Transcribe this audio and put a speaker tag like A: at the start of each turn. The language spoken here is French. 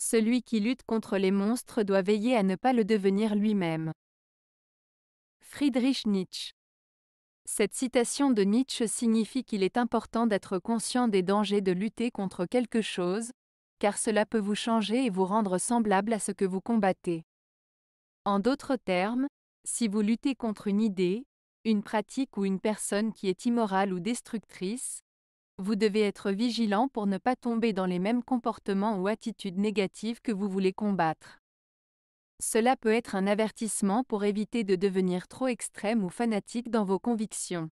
A: Celui qui lutte contre les monstres doit veiller à ne pas le devenir lui-même. Friedrich Nietzsche Cette citation de Nietzsche signifie qu'il est important d'être conscient des dangers de lutter contre quelque chose, car cela peut vous changer et vous rendre semblable à ce que vous combattez. En d'autres termes, si vous luttez contre une idée, une pratique ou une personne qui est immorale ou destructrice, vous devez être vigilant pour ne pas tomber dans les mêmes comportements ou attitudes négatives que vous voulez combattre. Cela peut être un avertissement pour éviter de devenir trop extrême ou fanatique dans vos convictions.